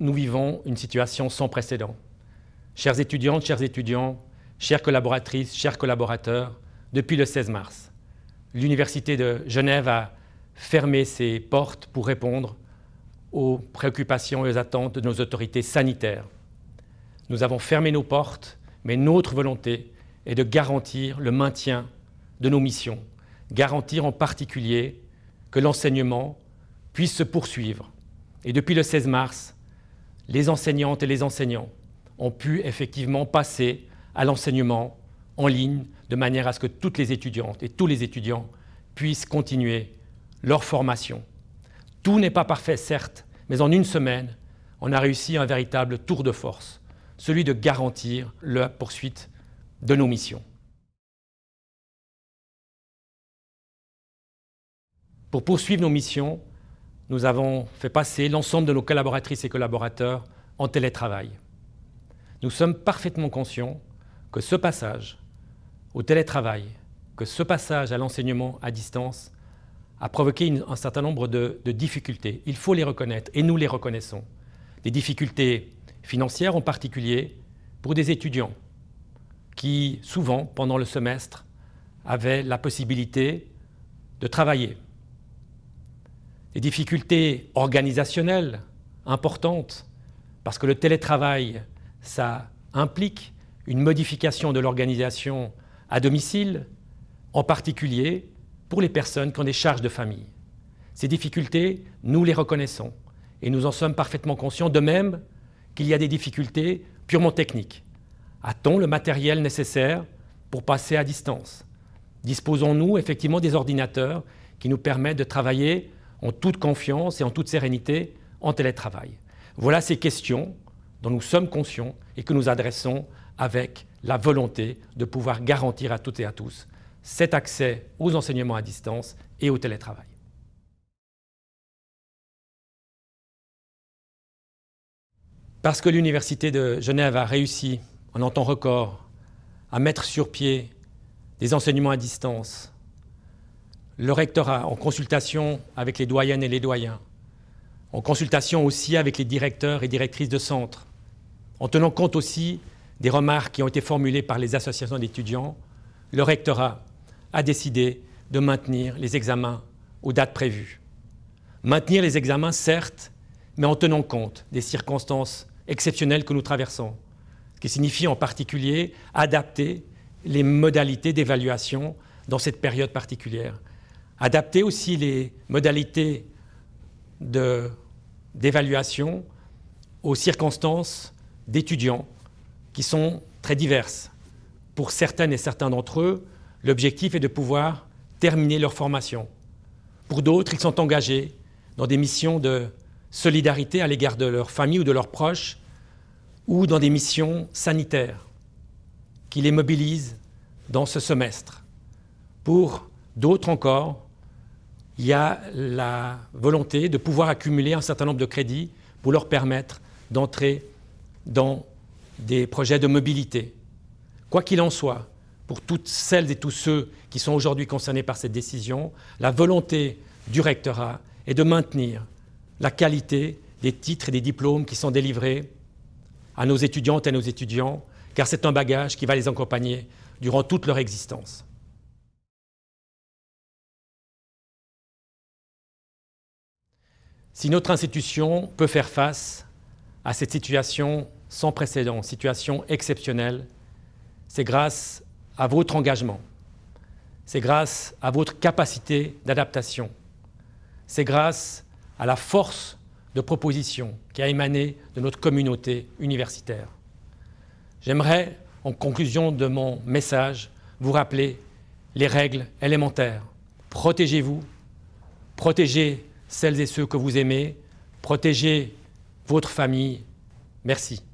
nous vivons une situation sans précédent. Chères étudiantes, chers étudiants, chères collaboratrices, chers collaborateurs, depuis le 16 mars, l'Université de Genève a fermé ses portes pour répondre aux préoccupations et aux attentes de nos autorités sanitaires. Nous avons fermé nos portes, mais notre volonté est de garantir le maintien de nos missions, garantir en particulier que l'enseignement puisse se poursuivre. Et depuis le 16 mars, les enseignantes et les enseignants ont pu effectivement passer à l'enseignement en ligne de manière à ce que toutes les étudiantes et tous les étudiants puissent continuer leur formation. Tout n'est pas parfait, certes, mais en une semaine, on a réussi un véritable tour de force, celui de garantir la poursuite de nos missions. Pour poursuivre nos missions, nous avons fait passer l'ensemble de nos collaboratrices et collaborateurs en télétravail. Nous sommes parfaitement conscients que ce passage au télétravail, que ce passage à l'enseignement à distance a provoqué un certain nombre de difficultés. Il faut les reconnaître et nous les reconnaissons. Des difficultés financières en particulier pour des étudiants qui, souvent, pendant le semestre, avaient la possibilité de travailler des difficultés organisationnelles importantes, parce que le télétravail, ça implique une modification de l'organisation à domicile, en particulier pour les personnes qui ont des charges de famille. Ces difficultés, nous les reconnaissons et nous en sommes parfaitement conscients, de même qu'il y a des difficultés purement techniques. A-t-on le matériel nécessaire pour passer à distance Disposons-nous effectivement des ordinateurs qui nous permettent de travailler en toute confiance et en toute sérénité en télétravail. Voilà ces questions dont nous sommes conscients et que nous adressons avec la volonté de pouvoir garantir à toutes et à tous cet accès aux enseignements à distance et au télétravail. Parce que l'Université de Genève a réussi, en un temps record, à mettre sur pied des enseignements à distance le rectorat en consultation avec les doyennes et les doyens, en consultation aussi avec les directeurs et directrices de centres, en tenant compte aussi des remarques qui ont été formulées par les associations d'étudiants, le rectorat a décidé de maintenir les examens aux dates prévues. Maintenir les examens, certes, mais en tenant compte des circonstances exceptionnelles que nous traversons, ce qui signifie en particulier adapter les modalités d'évaluation dans cette période particulière adapter aussi les modalités d'évaluation aux circonstances d'étudiants qui sont très diverses. Pour certaines et certains d'entre eux, l'objectif est de pouvoir terminer leur formation. Pour d'autres, ils sont engagés dans des missions de solidarité à l'égard de leur famille ou de leurs proches, ou dans des missions sanitaires qui les mobilisent dans ce semestre pour D'autres encore, il y a la volonté de pouvoir accumuler un certain nombre de crédits pour leur permettre d'entrer dans des projets de mobilité. Quoi qu'il en soit, pour toutes celles et tous ceux qui sont aujourd'hui concernés par cette décision, la volonté du rectorat est de maintenir la qualité des titres et des diplômes qui sont délivrés à nos étudiantes et à nos étudiants, car c'est un bagage qui va les accompagner durant toute leur existence. Si notre institution peut faire face à cette situation sans précédent, situation exceptionnelle, c'est grâce à votre engagement, c'est grâce à votre capacité d'adaptation, c'est grâce à la force de proposition qui a émané de notre communauté universitaire. J'aimerais, en conclusion de mon message, vous rappeler les règles élémentaires. Protégez-vous, protégez celles et ceux que vous aimez, protégez votre famille. Merci.